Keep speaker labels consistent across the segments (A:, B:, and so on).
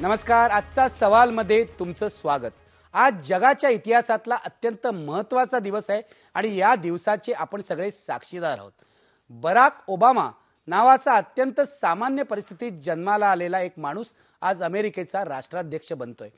A: नमस्कार आजचा सवालमध्ये तुमचं स्वागत आज जगाच्या इतिहासातला अत्यंत महत्त्वाचा दिवस आहे आणि या दिवसाचे आपण सगळे साक्षीदार आहोत बराक ओबामा नावाचा अत्यंत सामान्य परिस्थितीत जन्माला आलेला एक माणूस आज अमेरिकेचा राष्ट्राध्यक्ष बनतोय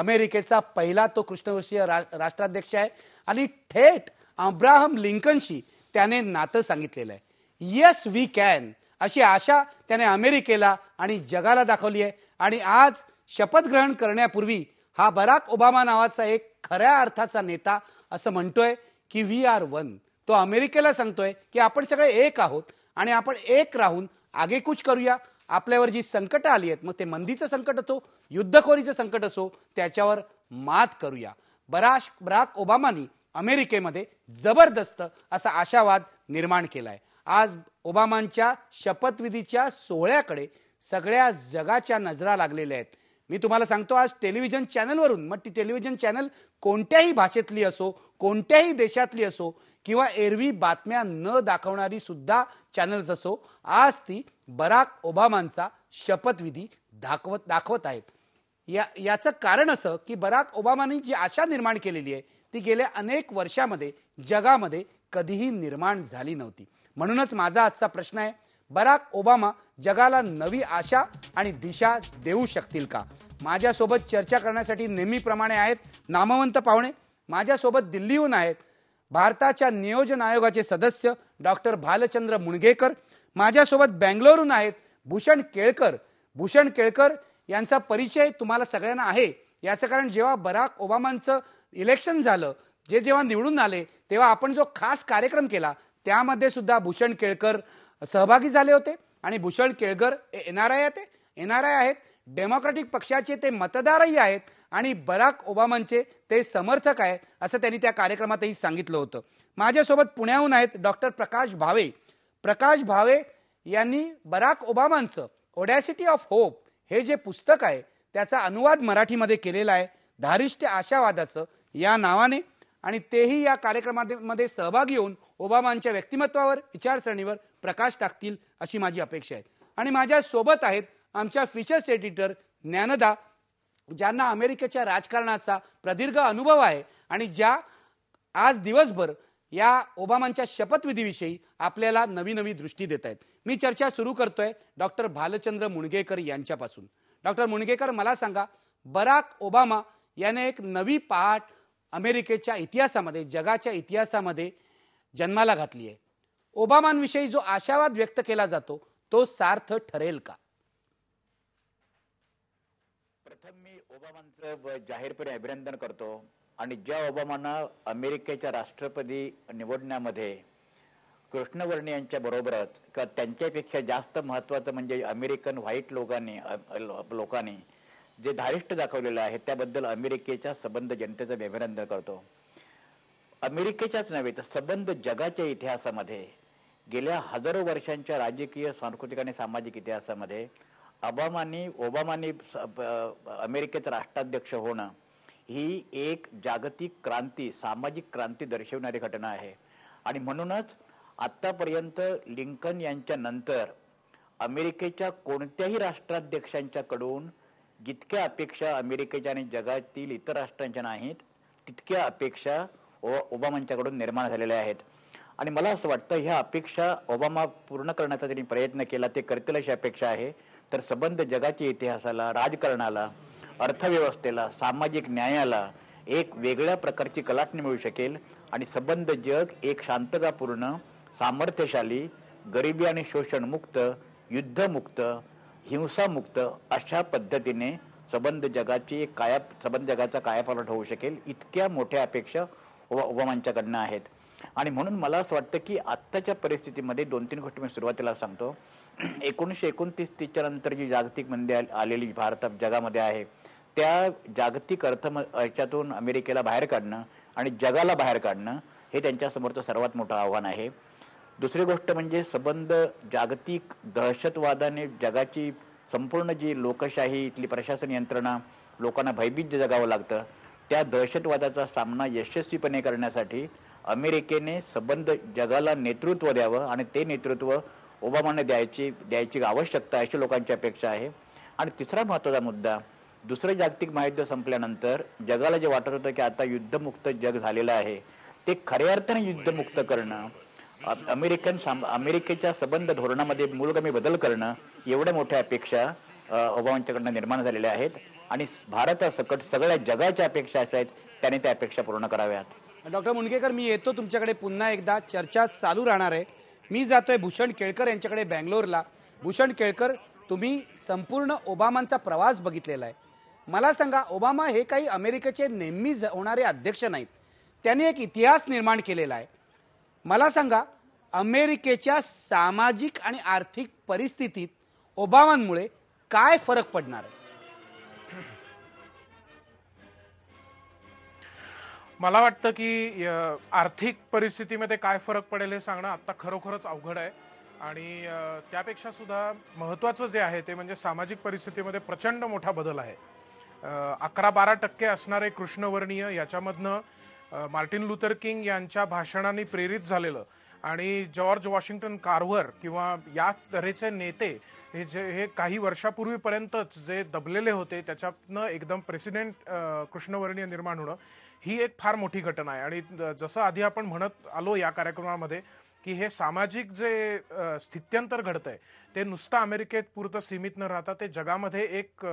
A: अमेरिकेचा पहिला तो कृष्णवर्षीय रा राष्ट्राध्यक्ष आहे आणि थेट अब्राहम लिंकनशी त्याने नातं सांगितलेलं आहे येस वी कॅन अशी आशा त्याने अमेरिकेला आणि जगाला दाखवली आहे आणि आज शपथ ग्रहण करण्यापूर्वी हा बराक ओबामा नावाचा एक खऱ्या अर्थाचा नेता असं म्हणतोय की व्ही आर वन तो अमेरिकेला सांगतोय की आपण सगळे एक आहोत आणि आपण एक राहून आगेकूच करूया आपल्यावर जी संकटं आली आहेत मग ते मंदीचं संकट असो युद्धखोरीचं संकट असो त्याच्यावर मात करूया बराश बराक ओबामानी अमेरिकेमध्ये जबरदस्त असा आशावाद निर्माण केलाय आज ओबामांच्या शपथविधीच्या सोहळ्याकडे सगळ्या जगाच्या नजरा लागलेल्या आहेत मी तुम्हाला सांगतो आज टेलिव्हिजन चॅनलवरून मग ती टेलिव्हिजन चॅनल कोणत्याही भाषेतली असो कोणत्याही देशातली असो किंवा एरवी बातम्या न दाखवणारी सुद्धा चॅनल्स असो आज ती बराक ओबामांचा शपथविधी दाखवत दाखवत आहेत या याचं कारण असं की बराक ओबामांनी जी आशा निर्माण केलेली आहे ती गेल्या अनेक वर्षामध्ये जगामध्ये कधीही निर्माण झाली नव्हती म्हणूनच माझा आजचा प्रश्न आहे बराक ओबामा जगाला नवी आशा आणि दिशा देऊ शकतील का माझ्यासोबत चर्चा करण्यासाठी नेहमीप्रमाणे आहेत नामवंत पाहुणे माझ्यासोबत दिल्लीहून आहेत भारताच्या नियोजन आयोगाचे सदस्य डॉक्टर भालचंद्र मुणगेकर माझ्यासोबत बँगलोरहून आहेत भूषण केळकर भूषण केळकर यांचा परिचय तुम्हाला सगळ्यांना आहे याचं कारण जेव्हा बराक ओबामांचं इलेक्शन झालं जे जेव्हा निवडून आले तेव्हा आपण जो खास कार्यक्रम केला त्यामध्ये सुद्धा भूषण केळकर सहभागी झाले होते आणि Bhushan Kelkar N R I N R I आहेत डेमोक्रॅटिक पक्षाचे ते मतदारही आहेत आणि बराक ओबामांचे ते समर्थक आहे असं त्यांनी त्या कार्यक्रमातही सांगितलं होतं माझ्यासोबत पुण्याहून आहेत डॉक्टर प्रकाश भावे प्रकाश भावे यांनी बराक ओबामांचं ओडॅसिटी ऑफ होप हे जे पुस्तक आहे त्याचा अनुवाद मराठीमध्ये केलेला आहे धारिष्ट आशावादाचं या नावाने आणि तेही या कार्यक्रमामध्ये सहभागी होऊन ओबामांच्या व्यक्तिमत्वावर विचारसरणीवर प्रकाश टाकतील अशी माझी अपेक्षा आहे आणि माझ्या सोबत आहेत आमच्या फिचर्स एडिटर ज्ञानदा ज्यांना अमेरिकेच्या राजकारणाचा प्रदीर्घ अनुभव आहे आणि ज्या आज दिवसभर या ओबामांच्या शपथविधीविषयी आपल्याला नवी नवी दृष्टी देत आहेत मी चर्चा सुरू करतोय डॉक्टर भालचंद्र मुणगेकर यांच्यापासून डॉक्टर मुणगेकर मला सांगा बराक ओबामा याने एक नवी पहाट अमेरिकेच्या इतिहासामध्ये जगाच्या इतिहासामध्ये जन्माला घातली आहे विषयी जो आशावाद व्यक्त केला जातो तो सार्थ ठरेल का
B: प्रथम मी ओबामांचं जाहीरपणे अभिनंदन करतो आणि ज्या ओबामाना अमेरिकेच्या राष्ट्रपती निवडण्यामध्ये कृष्णवर्णी यांच्या बरोबरच किंवा त्यांच्यापेक्षा जास्त महत्वाचं म्हणजे अमेरिकन व्हाईट लोकांनी लोकांनी जे धारिष्ट दाखवलेलं आहे त्याबद्दल अमेरिकेच्या संबंध जनतेचं अभिनंदन करतो अमेरिकेच्याच नव्हे तर सबंध जगाच्या इतिहासामध्ये गेल्या हजारो वर्षांच्या राजकीय सांस्कृतिक आणि सामाजिक इतिहासामध्ये अबामानी ओबामानी अमेरिकेचं राष्ट्राध्यक्ष होणं ही एक जागतिक क्रांती सामाजिक क्रांती दर्शवणारी घटना आहे आणि म्हणूनच आत्तापर्यंत लिंकन यांच्यानंतर अमेरिकेच्या कोणत्याही राष्ट्राध्यक्षांच्याकडून जितक्या अपेक्षा अमेरिकेच्या आणि जगातील इतर राष्ट्रांच्या नाहीत तितक्या अपेक्षा ओ ओबामांच्याकडून निर्माण झालेल्या आहेत आणि मला असं वाटतं ह्या अपेक्षा ओबामा पूर्ण करण्याचा त्यांनी प्रयत्न केला ते करतील अशी अपेक्षा आहे तर संबंध जगाच्या इतिहासाला राजकारणाला अर्थव्यवस्थेला सामाजिक न्यायाला एक वेगळ्या प्रकारची कलाटणी मिळू शकेल आणि संबंध जग एक शांततापूर्ण सामर्थ्यशाली गरिबी आणि शोषणमुक्त युद्धमुक्त हिंसामुक्त अशा पद्धतीने संबंध जगाची काया संबंध जगाचा कायापालट होऊ शकेल इतक्या मोठ्या अपेक्षा उपमांच्याकडनं आहेत आणि म्हणून मला असं वाटतं की आत्ताच्या परिस्थितीमध्ये दोन तीन गोष्टी मी सुरुवातीला सांगतो एकोणीसशे एकोणतीस तीसच्या नंतर जी जागतिक मंदी आलेली भारत जगामध्ये आहे त्या जागतिक अर्थ याच्यातून अमेरिकेला बाहेर काढणं आणि जगाला बाहेर काढणं हे त्यांच्यासमोरचं सर्वात मोठं आव्हान आहे दुसरी गोष्ट म्हणजे संबंध जागतिक दहशतवादाने जगाची संपूर्ण जी लोकशाही इथली प्रशासन यंत्रणा लोकांना भयभीत जगावं लागतं त्या दहशतवादाचा सामना यशस्वीपणे करण्यासाठी अमेरिकेने संबंध जगाला नेतृत्व द्यावं आणि ते नेतृत्व ओबामाने द्यायची द्यायची आवश्यकता अशी लोकांची अपेक्षा आहे आणि तिसरा महत्त्वाचा मुद्दा दुसरं जागतिक महायुद्ध संपल्यानंतर जगाला जे वाटत होतं की आता युद्धमुक्त जग झालेलं आहे ते खऱ्या अर्थाने युद्धमुक्त करणं अमेरिकन साम अमेरिकेच्या संबंध धोरणामध्ये मूलगमी बदल करणं एवढ्या मोठ्या अपेक्षा ओबामांच्याकडनं निर्माण झालेल्या आहेत आणि भारतासकट सगळ्या जगाच्या अपेक्षा अशा आहेत त्याने त्या अपेक्षा पूर्ण कराव्यात
A: डॉक्टर मुनगेकर मी येतो तुमच्याकडे पुन्हा एकदा चर्चा चालू राहणार आहे मी जातोय भूषण केळकर यांच्याकडे बँगलोरला भूषण केळकर तुम्ही संपूर्ण ओबामांचा प्रवास बघितलेला आहे मला सांगा ओबामा हे काही अमेरिकेचे नेहमी होणारे अध्यक्ष नाहीत त्यांनी एक इतिहास निर्माण केलेला आहे मला सांगा अमेरिकेच्या सामाजिक आणि आर्थिक परिस्थितीत ओबामांमुळे
C: काय फरक पडणार आहे मला वाटतं की आर्थिक परिस्थितीमध्ये काय फरक पडेल हे सांगणं आत्ता खरोखरच अवघड आहे आणि त्यापेक्षा सुद्धा महत्त्वाचं जे आहे ते म्हणजे सामाजिक परिस्थितीमध्ये प्रचंड मोठा बदल आहे अकरा बारा टक्के असणारे कृष्णवर्णीय याच्यामधनं मार्टिन लुथर किंग यांच्या भाषणाने प्रेरित झालेलं आणि जॉर्ज वॉशिंग्टन कार्व्हर किंवा या तऱ्हेचे नेते हे जे हे काही वर्षापूर्वीपर्यंतच जे दबलेले होते त्याच्यातनं एकदम प्रेसिडेंट कृष्णवर्णीय निर्माण होणं ही एक फार मोठी घटना आहे आणि जसं आधी आपण म्हणत आलो या कार्यक्रमामध्ये की हे सामाजिक जे स्थित्यंतर घडतंय ते नुसतं अमेरिकेत पुरतं सीमित न राहता ते जगामध्ये एक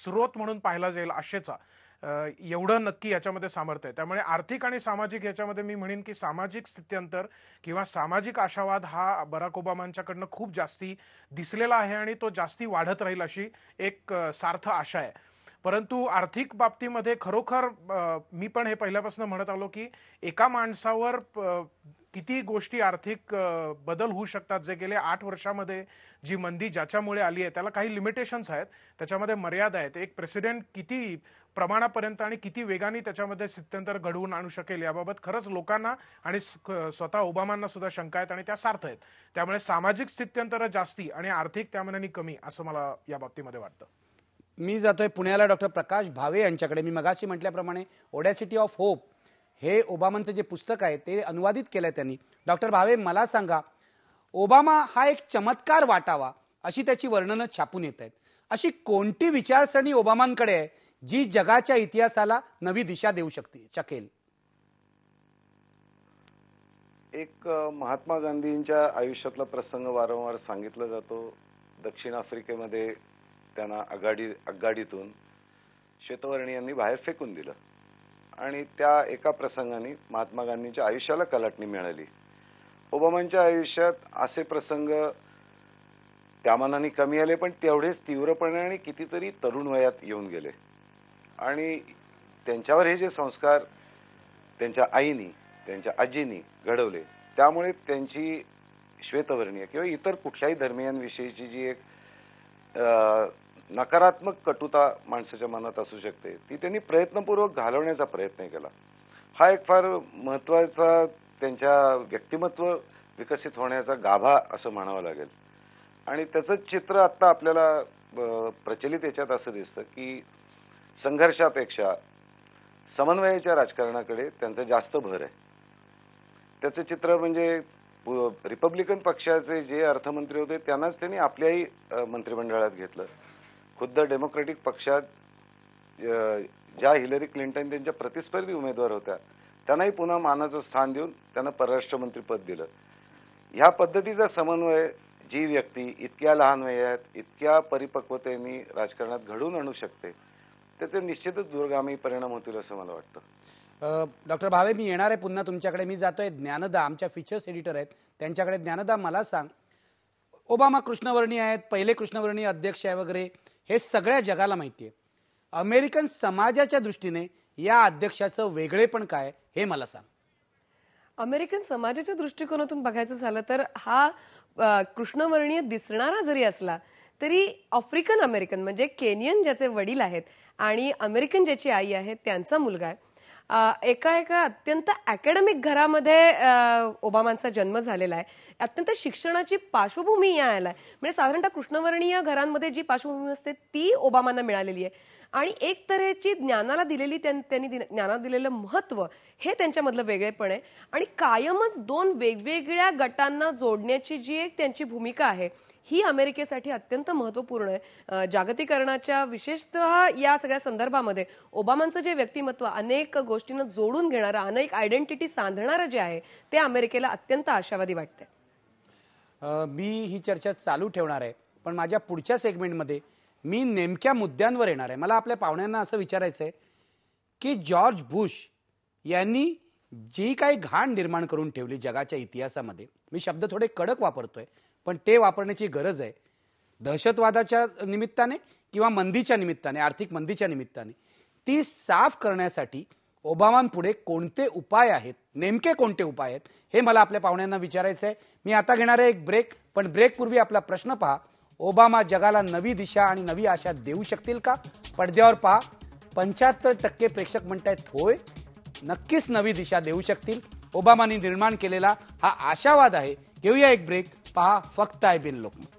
C: स्रोत म्हणून पाहिला जाईल आशेचा एवढं नक्की याच्यामध्ये सामर्थ्य आहे त्यामुळे आर्थिक आणि सामाजिक याच्यामध्ये मी म्हणेन की सामाजिक स्थित्यंतर किंवा सामाजिक आशावाद हा बराक ओबामांच्याकडनं खूप जास्ती दिसलेला आहे आणि तो जास्ती वाढत राहील अशी एक सार्थ आशा आहे परंतु आर्थिक बाबतीमध्ये खरोखर मी पण हे पहिल्यापासून म्हणत आलो की एका माणसावर किती गोष्टी आर्थिक बदल होऊ शकतात जे गेले आठ वर्षामध्ये जी मंदी ज्याच्यामुळे आली आहे त्याला काही लिमिटेशन्स आहेत त्याच्यामध्ये मर्यादा आहेत एक प्रेसिडेंट किती प्रमाणापर्यंत आणि किती वेगाने त्याच्यामध्ये स्थित्यंतर घडवून आणू शकेल याबाबत खरंच लोकांना आणि स्वतः ओबामांना सुद्धा शंका आहेत आणि त्या सार्थ आहेत त्यामुळे सामाजिक स्थित्यंतर जास्ती आणि आर्थिक त्यामानाने कमी असं मला या बाबतीमध्ये वाटतं
A: मी जातोय पुण्याला डॉक्टर प्रकाश भावे यांच्याकडे मी मगाशी म्हटल्याप्रमाणे ओडॅसिटी ऑफ होप हे ओबामांचं जे पुस्तक आहे ते अनुवादित केलं आहे त्यांनी डॉक्टर भावे मला सांगा ओबामा हा एक चमत्कार वाटावा अशी त्याची वर्णनं छापून येत आहेत अशी कोणती विचारसरणी ओबामांकडे आहे जी जगाच्या इतिहासाला नवी दिशा देऊ शकते शकेल
D: एक महात्मा गांधींच्या आयुष्यातला प्रसंग वारंवार सांगितला जातो दक्षिण आफ्रिकेमध्ये त्यांना आघाडी आघाडीतून यांनी बाहेर फेकून दिलं आणि त्या एका प्रसंगाने महात्मा गांधींच्या आयुष्याला कलाटणी मिळाली ओबामांच्या आयुष्यात असे प्रसंग त्या कमी आले पण तेवढेच तीव्रपणे आणि कितीतरी तरुण वयात येऊन गेले आणि त्यांच्यावर हे जे संस्कार त्यांच्या आईनी त्यांच्या आजीनी घडवले त्यामुळे त्यांची श्वेतवर्णीय किंवा इतर कुठल्याही धर्मियांविषयीची जी एक नकारात्मक कटुता माणसाच्या मनात असू शकते ती त्यांनी प्रयत्नपूर्वक घालवण्याचा प्रयत्न केला हा एक फार महत्वाचा त्यांच्या व्यक्तिमत्व विकसित होण्याचा गाभा असं म्हणावं लागेल आणि त्याचं चित्र आत्ता आपल्याला प्रचलित याच्यात असं दिसतं की संघर्षापेक्षा समन्वयाच्या राजकारणाकडे त्यांचा जास्त भर आहे त्याचं चित्र म्हणजे रिपब्लिकन पक्षाचे जे अर्थमंत्री होते त्यांनाच त्यांनी आपल्याही मंत्रिमंडळात घेतलं खुद्द डेमोक्रेटिक पक्षात ज्या हिलरी क्लिंटन त्यांच्या प्रतिस्पर्धी उमेदवार होत्या त्यांनाही पुन्हा मानाचं स्थान देऊन त्यांना परराष्ट्र मंत्रीपद दिलं ह्या पद्धतीचा समन्वय जी व्यक्ती इतक्या लहान वयात इतक्या परिपक्वतेने राजकारणात घडवून आणू शकते त्याचे निश्चितच दूरगामी परिणाम होतील असं मला वाटतं
A: डॉक्टर भावे मी येणार आहे पुन्हा तुमच्याकडे मी जातोय ज्ञानदा आमच्या फीचर्स एडिटर आहेत त्यांच्याकडे ज्ञानदा मला सांग ओबामा कृष्णवर्णी आहेत पहिले कृष्णवर्णी अध्यक्ष आहे वगैरे हे सगळ्या जगाला माहिती आहे अमेरिकन समाजाच्या दृष्टीने या अध्यक्षाचं वेगळे पण काय हे मला सांग अमेरिकन समाजाच्या दृष्टिकोनातून बघायचं झालं तर हा कृष्णवर्णीय दिसणारा जरी असला तरी आफ्रिकन अमेरिकन म्हणजे केनियन ज्याचे वडील आहेत आणि अमेरिकन ज्याची आई आहे त्यांचा मुलगा आहे एका एका अत्यंत अकॅडमिक घरामध्ये ओबामांचा जन्म झालेला आहे अत्यंत शिक्षणाची पार्श्वभूमी यायला आहे म्हणजे साधारणतः कृष्णवर्णीय घरांमध्ये जी पार्श्वभूमी असते ती ओबामांना मिळालेली आहे आणि एक तऱ्हेची ज्ञानाला दिलेली त्यांनी ज्ञानाला दिलेलं महत्त्व हे त्यांच्यामधलं वेगळेपण आहे आणि कायमच दोन वेगवेगळ्या गटांना जोडण्याची जी एक त्यांची भूमिका आहे ही अमेरिकेसाठी अत्यंत महत्त्वपूर्ण आहे जागतिकरणाच्या विशेषतः या सगळ्या संदर्भामध्ये ओबामांचं जे व्यक्तिमत्व अनेक गोष्टींना जोडून घेणारं अनेक आयडेंटिटी सांधणारं जे आहे ते अमेरिकेला अत्यंत आशावादी वाटते मी ही चर्चा चालू ठेवणार आहे पण माझ्या पुढच्या सेगमेंटमध्ये मी नेमक्या मुद्द्यांवर येणार आहे मला आपल्या पाहुण्यांना असं विचारायचं आहे की जॉर्ज बुश यांनी जी काही घाण निर्माण करून ठेवली जगाच्या इतिहासामध्ये मी शब्द थोडे कडक वापरतोय पण ते वापरण्याची गरज आहे दहशतवादाच्या निमित्ताने किंवा मंदीच्या निमित्ताने आर्थिक मंदीच्या निमित्ताने ती साफ करण्यासाठी ओबामांपुढे कोणते उपाय आहेत नेमके कोणते उपाय आहेत हे मला आपल्या पाहुण्यांना विचारायचं आहे मी आता घेणार आहे एक ब्रेक पण ब्रेकपूर्वी आपला प्रश्न पहा ओबामा जगाला नवी दिशा आणि नवी आशा देऊ शकतील का पडद्यावर पहा पंच्याहत्तर टक्के प्रेक्षक म्हणतायत होय नक्कीच नवी दिशा देऊ शकतील ओबामानी निर्माण केलेला हा आशावाद आहे घेऊया एक ब्रेक पहा फक्त आय बिल लोकमत